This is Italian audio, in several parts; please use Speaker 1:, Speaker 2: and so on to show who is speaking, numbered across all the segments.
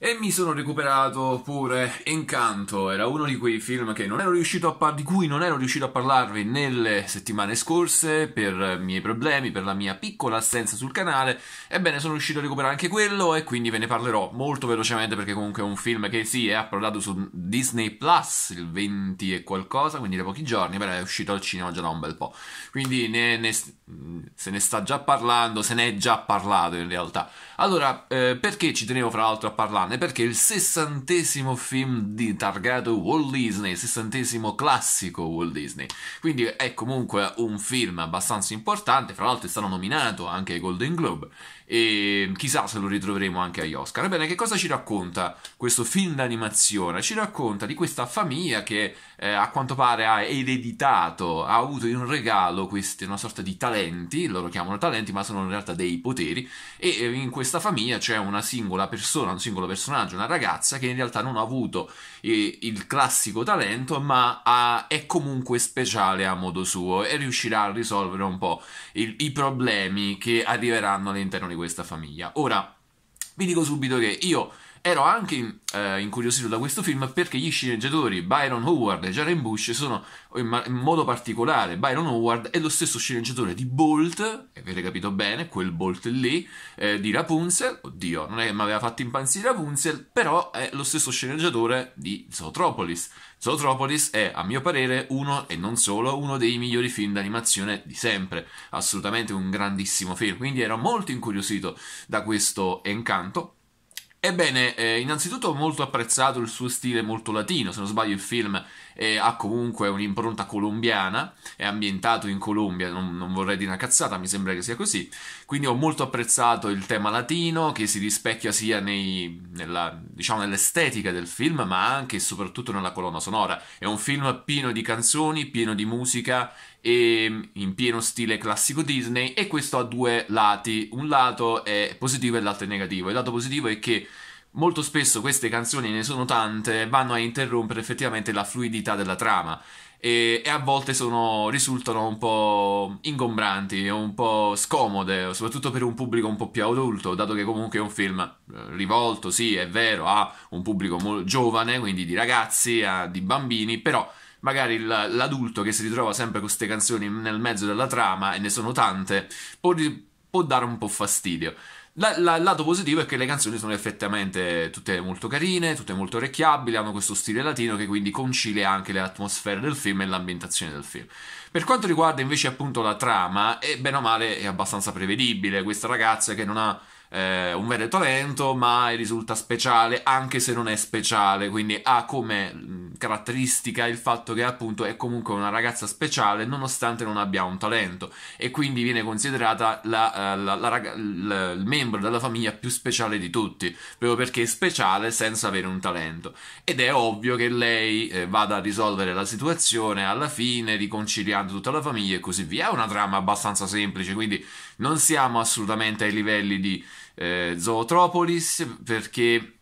Speaker 1: E mi sono recuperato pure Encanto, era uno di quei film par- di cui non ero riuscito a parlarvi nelle settimane scorse per i miei problemi, per la mia piccola assenza sul canale. Ebbene, sono riuscito a recuperare anche quello e quindi ve ne parlerò molto velocemente perché comunque è un film che sì, è approdato su Disney Plus il 20 e qualcosa, quindi da pochi giorni, però è uscito al cinema già da un bel po'. Quindi ne, ne, se ne sta già parlando, se ne è già parlato in realtà. Allora, eh, perché ci tenevo fra l'altro a parlarne? parlarne perché il sessantesimo film di targato Walt Disney, il sessantesimo classico Walt Disney, quindi è comunque un film abbastanza importante, fra l'altro è stato nominato anche ai Golden Globe e chissà se lo ritroveremo anche agli Oscar. Ebbene, che cosa ci racconta questo film d'animazione? Ci racconta di questa famiglia che eh, a quanto pare ha ereditato, ha avuto in regalo questi, una sorta di talenti, loro chiamano talenti ma sono in realtà dei poteri e eh, in questa famiglia c'è una singola persona, un singolo personaggio personaggio, una ragazza che in realtà non ha avuto eh, il classico talento, ma ha, è comunque speciale a modo suo e riuscirà a risolvere un po' il, i problemi che arriveranno all'interno di questa famiglia. Ora, vi dico subito che io Ero anche eh, incuriosito da questo film perché gli sceneggiatori Byron Howard e Jaren Bush sono in, in modo particolare. Byron Howard è lo stesso sceneggiatore di Bolt, avete capito bene, quel Bolt lì, eh, di Rapunzel. Oddio, non è che mi aveva fatto impazzire Rapunzel, però è lo stesso sceneggiatore di Zootropolis. Zootropolis è, a mio parere, uno e non solo, uno dei migliori film d'animazione di sempre. Assolutamente un grandissimo film, quindi ero molto incuriosito da questo incanto. Ebbene, eh, innanzitutto ho molto apprezzato il suo stile molto latino, se non sbaglio il film eh, ha comunque un'impronta colombiana, è ambientato in Colombia, non, non vorrei dire una cazzata, mi sembra che sia così, quindi ho molto apprezzato il tema latino che si rispecchia sia nei, nella, diciamo, nell'estetica del film ma anche e soprattutto nella colonna sonora, è un film pieno di canzoni, pieno di musica e mm, in pieno stile classico Disney e questo ha due lati, un lato è positivo e l'altro è negativo, il lato positivo è che molto spesso queste canzoni, ne sono tante, vanno a interrompere effettivamente la fluidità della trama e, e a volte sono, risultano un po' ingombranti, un po' scomode, soprattutto per un pubblico un po' più adulto, dato che comunque è un film eh, rivolto, sì, è vero, a un pubblico giovane, quindi di ragazzi, a, di bambini, però magari l'adulto che si ritrova sempre con queste canzoni nel mezzo della trama, e ne sono tante, può, può dare un po' fastidio il lato positivo è che le canzoni sono effettivamente tutte molto carine, tutte molto orecchiabili, hanno questo stile latino che quindi concilia anche le atmosfere del film e l'ambientazione del film. Per quanto riguarda invece appunto la trama, è eh, bene o male è abbastanza prevedibile, questa ragazza che non ha eh, un vero talento, ma risulta speciale anche se non è speciale, quindi ha come mm, caratteristica il fatto che appunto è comunque una ragazza speciale nonostante non abbia un talento e quindi viene considerata la, eh, la, la, il membro della famiglia più speciale di tutti, proprio perché è speciale senza avere un talento. Ed è ovvio che lei eh, vada a risolvere la situazione alla fine, riconciliando tutta la famiglia e così via. È una trama abbastanza semplice, quindi non siamo assolutamente ai livelli di eh, Zootropolis perché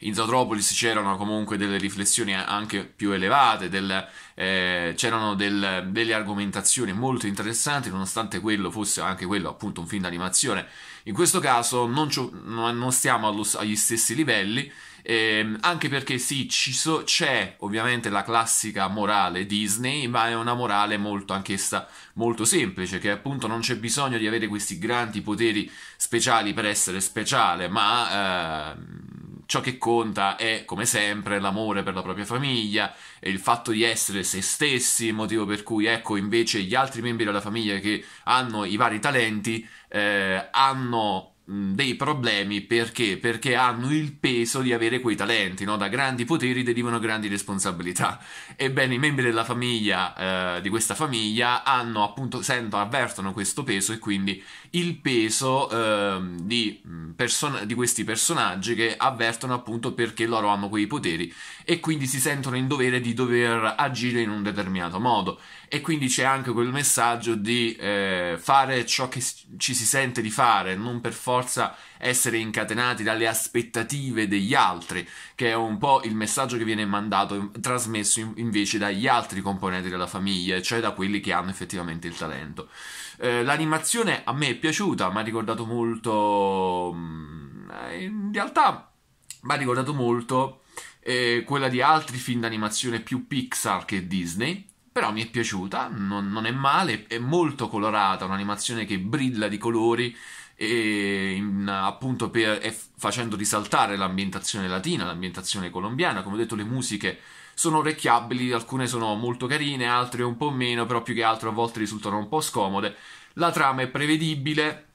Speaker 1: in Zotropolis c'erano comunque delle riflessioni anche più elevate, del, eh, c'erano del, delle argomentazioni molto interessanti, nonostante quello fosse anche quello appunto un film d'animazione. In questo caso non, non stiamo allo, agli stessi livelli, eh, anche perché sì, so, c'è ovviamente la classica morale Disney, ma è una morale molto anch'essa molto semplice, che appunto non c'è bisogno di avere questi grandi poteri speciali per essere speciale, ma... Eh, ciò che conta è, come sempre, l'amore per la propria famiglia e il fatto di essere se stessi, motivo per cui, ecco, invece gli altri membri della famiglia che hanno i vari talenti eh, hanno Mm, dei problemi perché? Perché hanno il peso di avere quei talenti, no? da grandi poteri derivano grandi responsabilità. Ebbene, i membri della famiglia, eh, di questa famiglia, hanno appunto, sentono, avvertono questo peso e quindi il peso eh, di, mm, person- di questi personaggi che avvertono appunto perché loro hanno quei poteri e quindi si sentono in dovere di dover agire in un determinato modo. E quindi c'è anche quel messaggio di eh, fare ciò che ci si sente di fare, non per forza forza essere incatenati dalle aspettative degli altri, che è un po' il messaggio che viene mandato, trasmesso in, invece dagli altri componenti della famiglia, cioè da quelli che hanno effettivamente il talento. Eh, l'animazione a me è piaciuta, mi ha ricordato molto... Mm, eh, in realtà mi ha ricordato molto eh, quella di altri film d'animazione più Pixar che Disney, però mi è piaciuta, non, non, è male, è molto colorata, un'animazione che brilla di colori, e in, appunto per, facendo risaltare l'ambientazione latina, l'ambientazione colombiana. Come ho detto, le musiche sono orecchiabili, alcune sono molto carine, altre un po' meno, però più che altro a volte risultano un po' scomode. La trama è prevedibile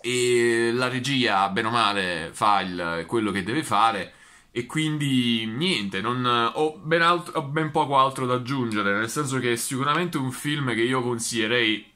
Speaker 1: e la regia, bene o male, fa il, quello che deve fare. E quindi niente, non, ho, ben altro, ho ben poco altro da aggiungere, nel senso che è sicuramente un film che io consiglierei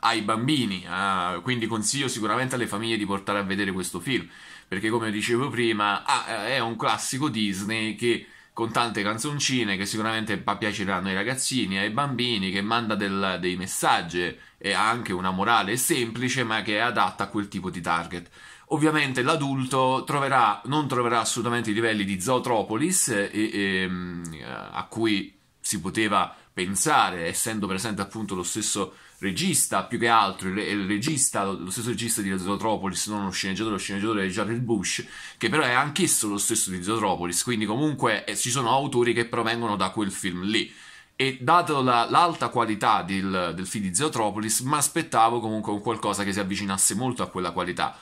Speaker 1: ai bambini, ah, quindi consiglio sicuramente alle famiglie di portare a vedere questo film, perché come dicevo prima ah, eh, è un classico Disney che con tante canzoncine che sicuramente piaceranno ai ragazzini, ai bambini, che manda del, dei messaggi e ha anche una morale semplice ma che è adatta a quel tipo di target. Ovviamente l'adulto troverà, non troverà assolutamente i livelli di Zootropolis eh, e, e, ehm, a cui si poteva pensare, essendo presente appunto lo stesso regista, più che altro il, il regista, lo stesso regista di Zootropolis, non lo sceneggiatore, lo sceneggiatore è Jared Bush, che però è anch'esso lo stesso di Zootropolis, quindi comunque eh, ci sono autori che provengono da quel film lì. E dato la, l'alta qualità del, del film di Zootropolis, mi aspettavo comunque un qualcosa che si avvicinasse molto a quella qualità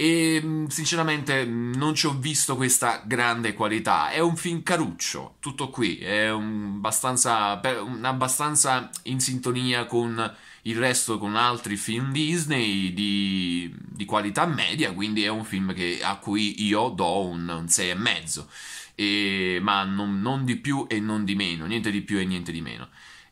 Speaker 1: e mm, sinceramente mm, non ci ho visto questa grande qualità. È un film caruccio, tutto qui, è un abbastanza, abbastanza in sintonia con il resto, con altri film Disney di, di qualità media, quindi è un film che, a cui io do un, 6,5, ma non, non di più e non di meno, niente di più e niente di meno.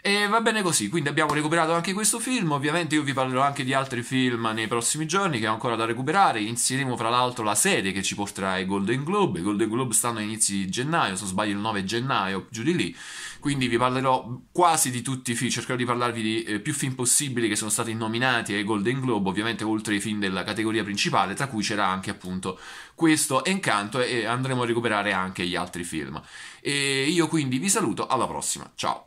Speaker 1: E va bene così, quindi abbiamo recuperato anche questo film, ovviamente io vi parlerò anche di altri film nei prossimi giorni che ho ancora da recuperare, inizieremo fra l'altro la serie che ci porterà ai Golden Globe, i Golden Globe stanno a inizi di gennaio, se non sbaglio il 9 gennaio, giù di lì, quindi vi parlerò quasi di tutti i film, cercherò di parlarvi di eh, più film possibili che sono stati nominati ai Golden Globe, ovviamente oltre ai film della categoria principale, tra cui c'era anche appunto questo Encanto e andremo a recuperare anche gli altri film. E io quindi vi saluto, alla prossima, ciao!